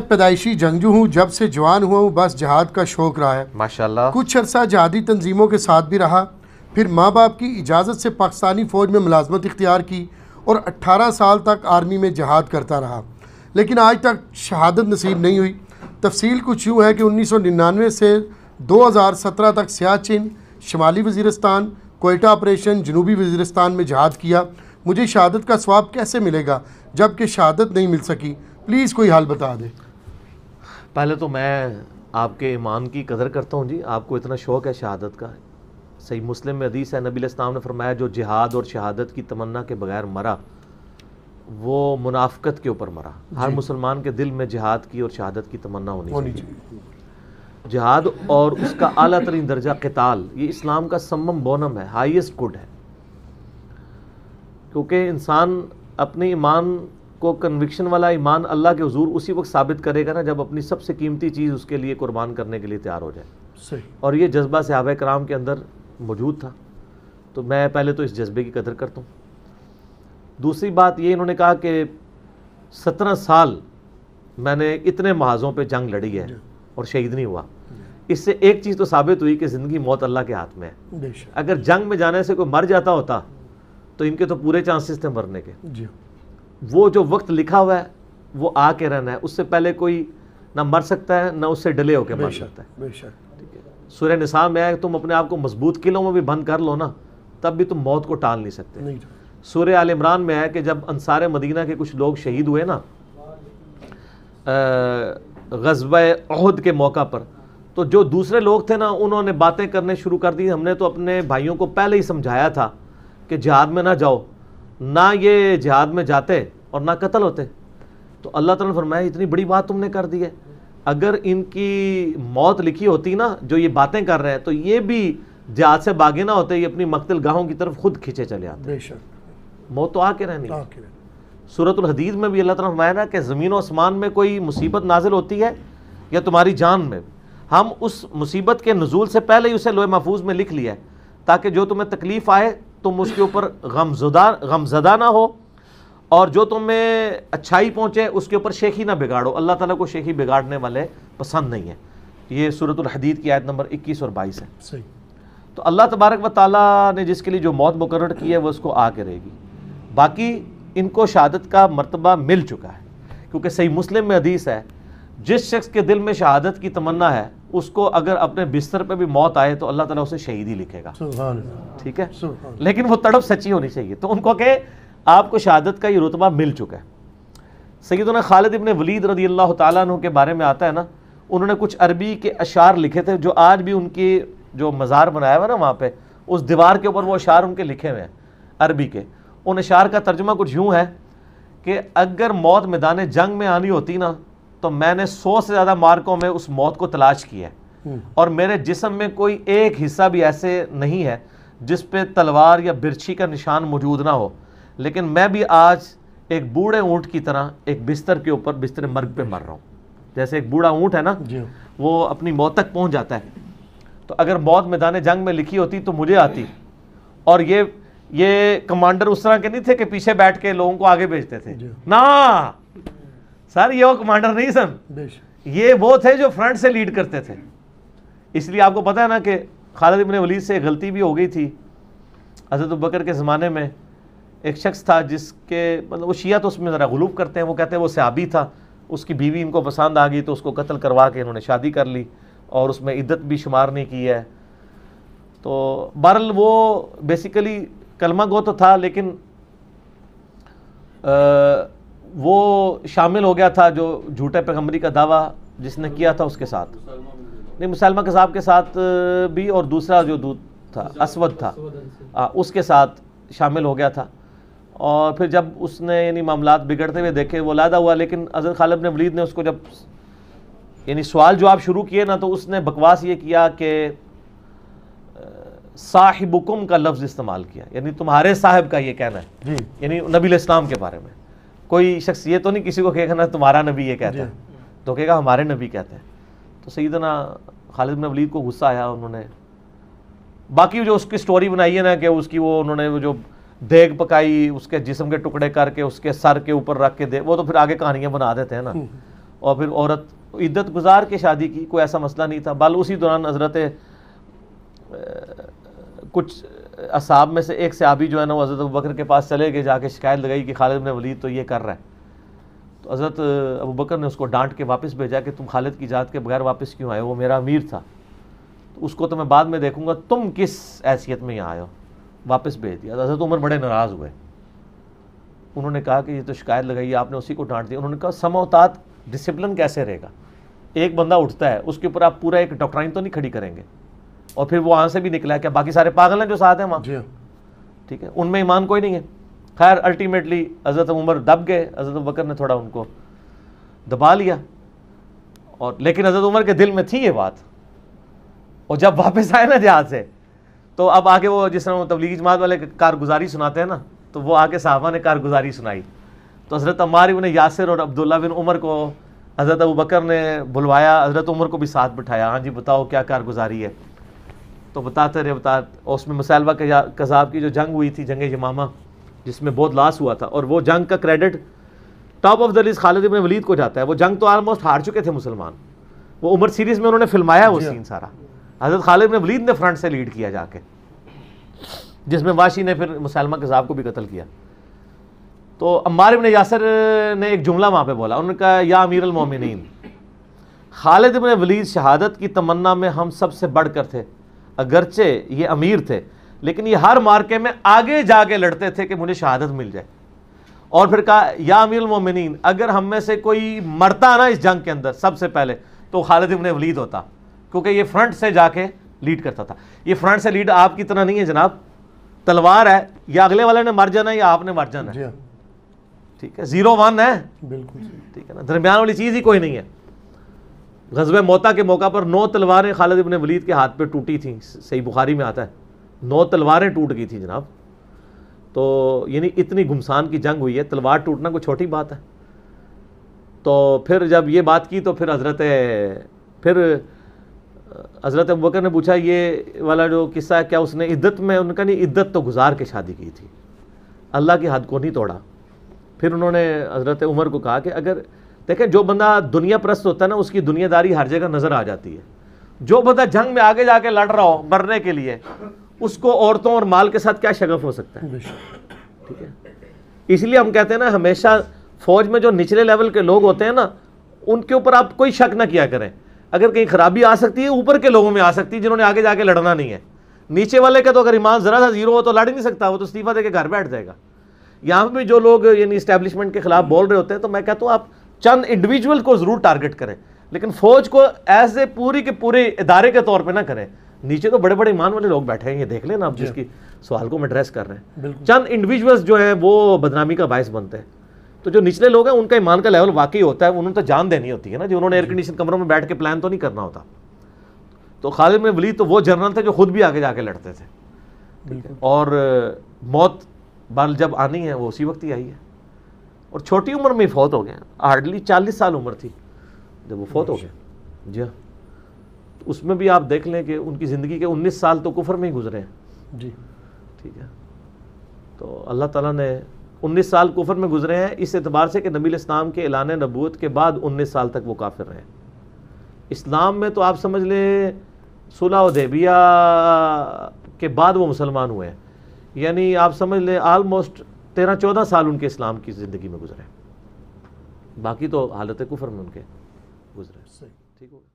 मैं पैदाइशी जंगजू हूँ जब से जवान हुआ हूँ बस जहाद का शौक रहा है माशाल्लाह कुछ अरसा जहादी तंजीमों के साथ भी रहा फिर माँ बाप की इजाज़त से पाकिस्तानी फ़ौज में मुलाजमत इख्तियार की और 18 साल तक आर्मी में जहाद करता रहा लेकिन आज तक शहादत नसीब नहीं हुई तफसील कुछ यूँ है कि निन्यानवे से सत्रह तक सियाचिन शमाली वजीरस्तान कोयटा ऑपरेशन जनूबी वजीरस्तान में जहाद किया मुझे शहादत का स्वाब कैसे मिलेगा जबकि शहादत नहीं मिल सकी प्लीज़ कोई हाल बता दे पहले तो मैं आपके ईमान की कदर करता हूँ जी आपको इतना शौक़ है शहादत का सही मुस्लिम में हदीस है नबी इस्लाम ने फरमाया जो जिहाद और शहादत की तमन्ना के बगैर मरा वो मुनाफ़त के ऊपर मरा हर मुसलमान के दिल में जिहाद की और शहादत की तमन्ना होनी चाहिए जिहाद और उसका अला तरीन दर्जा कताल ये इस्लाम का सम्म बोनम है हाइस्ट गुड है क्योंकि इंसान अपने ईमान को कन्विक्शन वाला ईमान अल्लाह के हजूर उसी वक्त साबित करेगा ना जब अपनी सबसे कीमती चीज़ उसके लिए कुर्बान करने के लिए तैयार हो जाए सही और ये जज्बा सहाब कराम के अंदर मौजूद था तो मैं पहले तो इस जज्बे की कदर करता हूँ दूसरी बात ये इन्होंने कहा कि सत्रह साल मैंने इतने महाजों पर जंग लड़ी है और शहीद नहीं हुआ इससे एक चीज़ तो साबित हुई कि ज़िंदगी मौत अल्लाह के हाथ में है अगर जंग में जाने से कोई मर जाता होता तो इनके तो पूरे चांसेस थे मरने के जी वो जो वक्त लिखा हुआ है वो आके रहना है उससे पहले कोई ना मर सकता है ना उससे डिले होकर मर सकता है ठीक है सूर्य निशा में आए तुम अपने आप को मजबूत किलों में भी बंद कर लो ना तब भी तुम मौत को टाल नहीं सकते तो। सूर्य आल इमरान में आया कि जब अंसार मदीना के कुछ लोग शहीद हुए ना गजब अहद के मौका पर तो जो दूसरे लोग थे ना उन्होंने बातें करने शुरू कर दी हमने तो अपने भाइयों को पहले ही समझाया था कि जहाद में ना जाओ ना ये जिहाद में जाते और ना कत्ल होते तो अल्लाह ताला ने फरमाया इतनी बड़ी बात तुमने कर दी है अगर इनकी मौत लिखी होती ना जो ये बातें कर रहे हैं तो ये भी जिहाद से बागे ना होते ये अपनी मकतल गाहों की तरफ खुद खींचे चले आते मौत तो आके रहनी सूरत हदीद में भी अल्लाह तरमाया फरमाया ना कि ज़मीन आसमान में कोई मुसीबत नाजिल होती है या तुम्हारी जान में हम उस मुसीबत के नजूल से पहले ही उसे लोहे महफूज में लिख लिया है ताकि जो तुम्हें तकलीफ़ आए तुम उसके ऊपर गमजुदा गमजदा ना हो और जो तुम्हें अच्छाई पहुँचे उसके ऊपर शेखी ना बिगाड़ो अल्लाह ताला को शेखी बिगाड़ने वाले पसंद नहीं है ये सूरतुल हदीद की आयत नंबर 21 और 22 है सही तो अल्लाह तबारक व ताली ने जिसके लिए जो मौत मुकर की है वह उसको आ के रहेगी बाकी इनको शहादत का मरतबा मिल चुका है क्योंकि सही मुस्लिम में हदीस है जिस शख्स के दिल में शहादत की तमन्ना है उसको अगर अपने बिस्तर पे भी मौत आए तो अल्लाह ताला उसे ही लिखेगा ठीक है लेकिन वो तड़प सच्ची होनी चाहिए तो उनको के आपको शहादत का ये रुतबा मिल चुका है सही ना खालिद इबन वलीद रदी अल्लाह तु के बारे में आता है ना उन्होंने कुछ अरबी के अशार लिखे थे जो आज भी उनकी जो मज़ार बनाया हुआ ना वहाँ पे उस दीवार के ऊपर वो अशार उनके लिखे हुए हैं अरबी के उन अशार का तर्जुमा कुछ यूँ है कि अगर मौत मैदान जंग में आनी होती ना तो मैंने सौ से ज़्यादा मार्कों में उस मौत को तलाश किया है हम्म। और मेरे जिसम में कोई एक हिस्सा भी ऐसे नहीं है जिस पे तलवार या बिरछी का निशान मौजूद ना हो लेकिन मैं भी आज एक बूढ़े ऊंट की तरह एक बिस्तर के ऊपर बिस्तर मर्ग पे मर रहा हूँ जैसे एक बूढ़ा ऊंट है ना वो अपनी मौत तक पहुंच जाता है तो अगर मौत मैदान जंग में लिखी होती तो मुझे आती और ये ये कमांडर उस तरह के नहीं थे कि पीछे बैठ के लोगों को आगे भेजते थे ना सर ये वो कमांडर नहीं सर ये वो थे जो फ्रंट से लीड करते थे इसलिए आपको पता है ना कि खालिद इबन वलीद से गलती भी हो गई थी हजरत बकर के ज़माने में एक शख्स था जिसके मतलब वो शिया तो उसमें ज़रा गलूब करते हैं वो कहते हैं वो सहाबी था उसकी बीवी इनको पसंद आ गई तो उसको कत्ल करवा के इन्होंने शादी कर ली और उसमें इद्दत भी शुमार नहीं की है तो बहरल वो बेसिकली कलमा गो तो था लेकिन आ, वो शामिल हो गया था जो झूठे पैगम्बरी का दावा जिसने किया था उसके साथ नहीं मुसलमा कसाब के साथ भी और दूसरा जो दूत था असवद था आ, हाँ, उसके साथ शामिल हो गया था और फिर जब उसने यानी मामला बिगड़ते हुए देखे वो लादा हुआ लेकिन अजहर खालिब ने वलीद ने उसको जब यानी सवाल जो आप शुरू किए ना तो उसने बकवास ये किया कि साहिबुकुम का लफ्ज़ इस्तेमाल किया यानी तुम्हारे साहब का ये कहना है यानी नबी इस्लाम के बारे में कोई शख्स ये तो नहीं किसी को कहना ना तुम्हारा नबी ये कहता है तो कहेगा हमारे नबी कहते हैं तो सही सईदना खालिद में वलीद को गुस्सा आया उन्होंने बाकी जो उसकी स्टोरी बनाई है ना कि उसकी वो उन्होंने वो जो देग पकाई उसके जिसम के टुकड़े करके उसके सर के ऊपर रख के दे वो तो फिर आगे कहानियाँ बना देते हैं ना हम्म। और फिर औरत इद्दत गुजार के शादी की कोई ऐसा मसला नहीं था बल उसी दौरान हजरत कुछ असाब में से एक सहाबी जो है ना वो हज़रत अबू बकर के पास चले गए जाके शिकायत लगाई कि खालिद ने वलीद तो ये कर रहा है तो हज़रत अबू बकर ने उसको डांट के वापस भेजा कि तुम खालिद की जात के बगैर वापस क्यों आए वो मेरा अमीर था तो उसको तो मैं बाद में देखूंगा तुम किस हैसियत में यहाँ आयो वापस भेज दिया तो हज़रत उमर बड़े नाराज़ हुए उन्होंने कहा कि ये तो शिकायत लगाई आपने उसी को डांट दिया उन्होंने कहा समोतात डिसिप्लिन कैसे रहेगा एक बंदा उठता है उसके ऊपर आप पूरा एक डॉक्ट्राइन तो नहीं खड़ी करेंगे और फिर वो वहाँ से भी निकला क्या बाकी सारे पागल हैं जो साथ हैं वहाँ हाँ। ठीक है उनमें ईमान कोई नहीं है खैर अल्टीमेटली हज़रत उमर दब गए हज़रत बकर ने थोड़ा उनको दबा लिया और लेकिन हज़रत उमर के दिल में थी ये बात और जब वापस आए ना जहाज से तो अब आके वो जिस तरह तबलीगी जमात वाले कारगुजारी सुनाते हैं ना तो वो आके साहबा ने कारगुजारी सुनाई तो हज़रत अम्मार उन्हें यासिर और अब्दुल्ला बिन उमर को हज़रत अबू बकर ने बुलवाया हज़रत उमर को भी साथ बिठाया हाँ जी बताओ क्या कारगुजारी है तो बताते रहे बता उसमें मुसलवा कज़ाब की जो जंग हुई थी जंग यमामा जिसमें बहुत लॉस हुआ था और वो जंग का credit top of the list Khalid ibn Walid को जाता है वो जंग तो आलमोस्ट हार चुके थे मुसलमान वो उमर सीरीज़ में उन्होंने फिल्माया वो सीन हाँ। सारा हज़रत खालिद इबन वलीद ने फ्रंट से लीड किया जाके जिसमें वाशी ने फिर मुसलमा कज़ाब को भी कत्ल किया तो अम्मार इबन यासर ने एक जुमला वहाँ पर बोला उन्होंने कहा या अमीर अलमोमिन खालिद इबन वलीद शहादत की तमन्ना में हम सबसे बढ़कर थे अगरचे ये अमीर थे लेकिन ये हर मार्के में आगे जाके लड़ते थे कि मुझे शहादत मिल जाए और फिर कहा या अमीर मोमिन अगर हम में से कोई मरता ना इस जंग के अंदर सबसे पहले तो खालिद इबन वलीद होता क्योंकि ये फ्रंट से जाके लीड करता था ये फ्रंट से लीड आपकी तरह नहीं है जनाब तलवार है या अगले वाले ने मर जाना है या आपने मर जाना है हाँ। ठीक है जीरो वन है बिल्कुल ठीक है ना दरमियान वाली चीज़ ही कोई नहीं है गजब मोता के मौका पर नौ तलवारें खालिद इबन वलीद के हाथ पर टूटी थी सही बुखारी में आता है नौ तलवारें टूट गई थी जनाब तो यानी इतनी घुमसान की जंग हुई है तलवार टूटना कोई छोटी बात है तो फिर जब ये बात की तो फिर हज़रत फिर हज़रत अबकर ने पूछा ये वाला जो किस्सा है क्या उसने इद्दत में उनका नहीं इद्दत तो गुजार के शादी की थी अल्लाह की हद को नहीं तोड़ा फिर उन्होंने हज़रत उमर को कहा कि अगर देखें जो बंदा दुनिया प्रस्त होता है ना उसकी दुनियादारी हर जगह नज़र आ जाती है जो बंदा जंग में आगे जाके लड़ रहा हो मरने के लिए उसको औरतों और माल के साथ क्या शगफ हो सकता है ठीक है इसलिए हम कहते हैं ना हमेशा फौज में जो निचले लेवल के लोग होते हैं ना उनके ऊपर आप कोई शक ना किया करें अगर कहीं खराबी आ सकती है ऊपर के लोगों में आ सकती है जिन्होंने आगे जाके लड़ना नहीं है नीचे वाले का तो अगर ईमान ज़रा सा जीरो हो तो लड़ ही नहीं सकता वो तो इस्तीफा दे के घर बैठ जाएगा यहाँ पर भी जो लोग यानी इस्टेब्लिशमेंट के खिलाफ बोल रहे होते हैं तो मैं कहता हूँ आप चंद इंडिविजुअल को ज़रूर टारगेट करें लेकिन फौज को ऐसे पूरी के पूरे इदारे के तौर पर ना करें नीचे तो बड़े बड़े ईमान वाले लोग बैठे हैं ये देख लेना आप जिसकी सवाल को हम एड्रेस कर रहे हैं चंद इंडिविजुअल्स जो हैं वो बदनामी का बायस बनते हैं तो जो निचले लोग हैं उनका ईमान का लेवल वाकई होता है उन्होंने तो जान देनी होती है ना जो उन्होंने एयर कंडीशन कमरों में बैठ के प्लान तो नहीं करना होता तो खालिद में वली तो वो जनरल थे जो खुद भी आगे जाके लड़ते थे और मौत बाल जब आनी है वो उसी वक्त ही आई है और छोटी उम्र में फौत हो गए हार्डली चालीस साल उम्र थी जब वो फौत हो अच्छा। गए जी हाँ तो उसमें भी आप देख लें कि उनकी ज़िंदगी के उन्नीस साल तो कुफर में ही गुजरे हैं जी ठीक है तो अल्लाह ताला ने उन्नीस साल कुफर में गुजरे हैं इस एतबार से कि नबी इस्लाम के एलान नबूत के बाद उन्नीस साल तक वो काफिर रहे इस्लाम में तो आप समझ लें सुलह उदेबिया के बाद वो मुसलमान हुए हैं यानी आप समझ लें आलमोस्ट तेरह चौदह साल उनके इस्लाम की ज़िंदगी में गुजरे बाकी तो हालत कुफर में उनके गुजरे ठीक हो